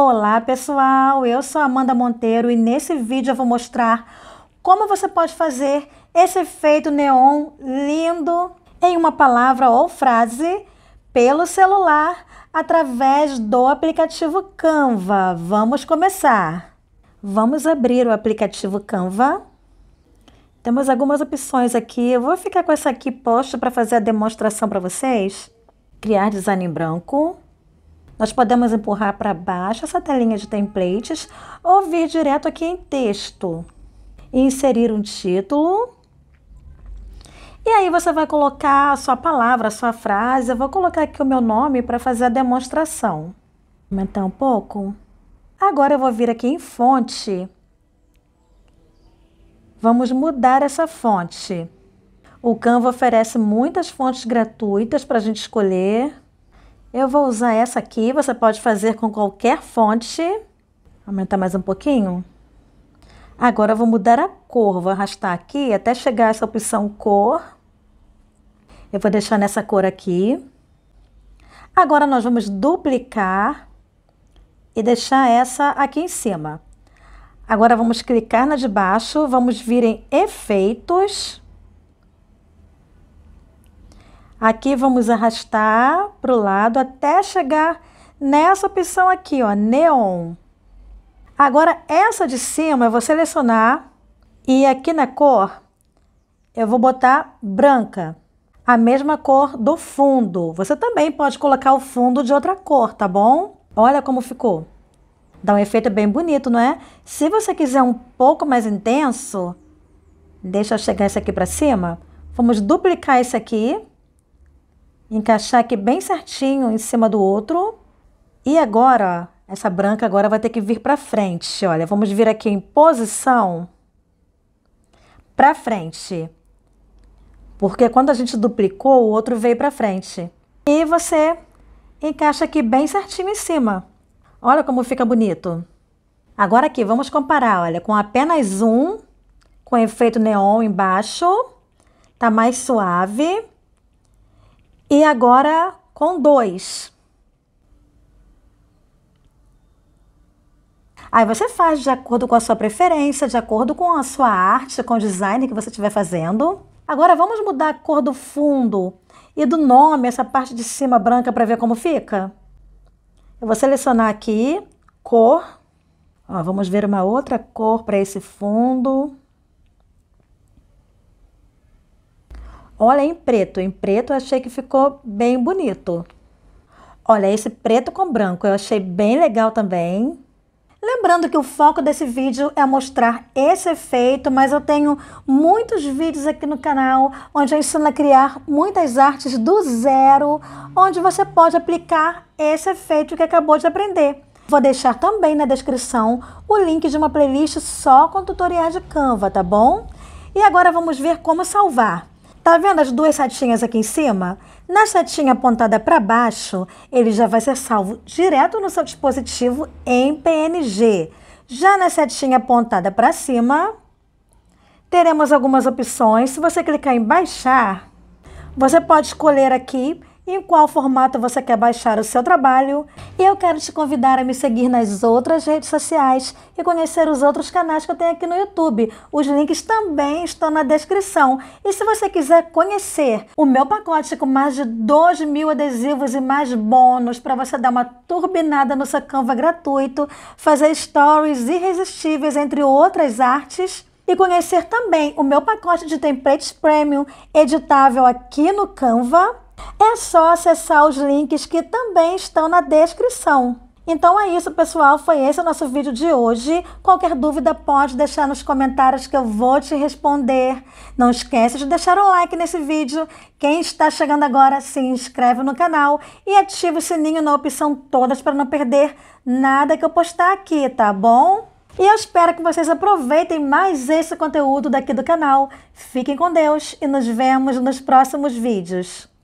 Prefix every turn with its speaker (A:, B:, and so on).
A: Olá pessoal, eu sou Amanda Monteiro e nesse vídeo eu vou mostrar como você pode fazer esse efeito neon lindo em uma palavra ou frase pelo celular através do aplicativo Canva. Vamos começar! Vamos abrir o aplicativo Canva. Temos algumas opções aqui. Eu vou ficar com essa aqui posta para fazer a demonstração para vocês. Criar design em branco. Nós podemos empurrar para baixo essa telinha de templates ou vir direto aqui em texto e inserir um título. E aí você vai colocar a sua palavra, a sua frase. Eu vou colocar aqui o meu nome para fazer a demonstração. Aumentar um pouco. Agora eu vou vir aqui em fonte. Vamos mudar essa fonte. O Canva oferece muitas fontes gratuitas para a gente escolher. Eu vou usar essa aqui, você pode fazer com qualquer fonte. Aumentar mais um pouquinho. Agora eu vou mudar a cor, vou arrastar aqui até chegar essa opção cor. Eu vou deixar nessa cor aqui. Agora nós vamos duplicar e deixar essa aqui em cima. Agora vamos clicar na de baixo, vamos vir em efeitos Aqui vamos arrastar para o lado até chegar nessa opção aqui, ó, neon. Agora, essa de cima eu vou selecionar e aqui na cor eu vou botar branca, a mesma cor do fundo. Você também pode colocar o fundo de outra cor, tá bom? Olha como ficou. Dá um efeito bem bonito, não é? Se você quiser um pouco mais intenso, deixa eu chegar esse aqui para cima. Vamos duplicar esse aqui encaixar aqui bem certinho em cima do outro. E agora, essa branca agora vai ter que vir para frente. Olha, vamos vir aqui em posição para frente. Porque quando a gente duplicou, o outro veio para frente. E você encaixa aqui bem certinho em cima. Olha como fica bonito. Agora aqui, vamos comparar, olha, com apenas um, com efeito neon embaixo, tá mais suave. E agora com dois. Aí você faz de acordo com a sua preferência, de acordo com a sua arte, com o design que você estiver fazendo. Agora vamos mudar a cor do fundo e do nome, essa parte de cima branca, para ver como fica. Eu vou selecionar aqui cor. Ó, vamos ver uma outra cor para esse fundo. Olha, em preto. Em preto eu achei que ficou bem bonito. Olha, esse preto com branco eu achei bem legal também. Lembrando que o foco desse vídeo é mostrar esse efeito, mas eu tenho muitos vídeos aqui no canal onde eu ensino a criar muitas artes do zero, onde você pode aplicar esse efeito que acabou de aprender. Vou deixar também na descrição o link de uma playlist só com tutoriais de Canva, tá bom? E agora vamos ver como salvar. Tá vendo as duas setinhas aqui em cima? Na setinha apontada para baixo, ele já vai ser salvo direto no seu dispositivo em PNG. Já na setinha apontada para cima, teremos algumas opções. Se você clicar em baixar, você pode escolher aqui em qual formato você quer baixar o seu trabalho e eu quero te convidar a me seguir nas outras redes sociais e conhecer os outros canais que eu tenho aqui no YouTube. Os links também estão na descrição. E se você quiser conhecer o meu pacote com mais de 2 mil adesivos e mais bônus para você dar uma turbinada no seu Canva gratuito, fazer stories irresistíveis, entre outras artes, e conhecer também o meu pacote de templates premium editável aqui no Canva é só acessar os links que também estão na descrição. Então é isso, pessoal. Foi esse o nosso vídeo de hoje. Qualquer dúvida pode deixar nos comentários que eu vou te responder. Não esquece de deixar o um like nesse vídeo. Quem está chegando agora, se inscreve no canal e ativa o sininho na opção todas para não perder nada que eu postar aqui, tá bom? E eu espero que vocês aproveitem mais esse conteúdo daqui do canal. Fiquem com Deus e nos vemos nos próximos vídeos.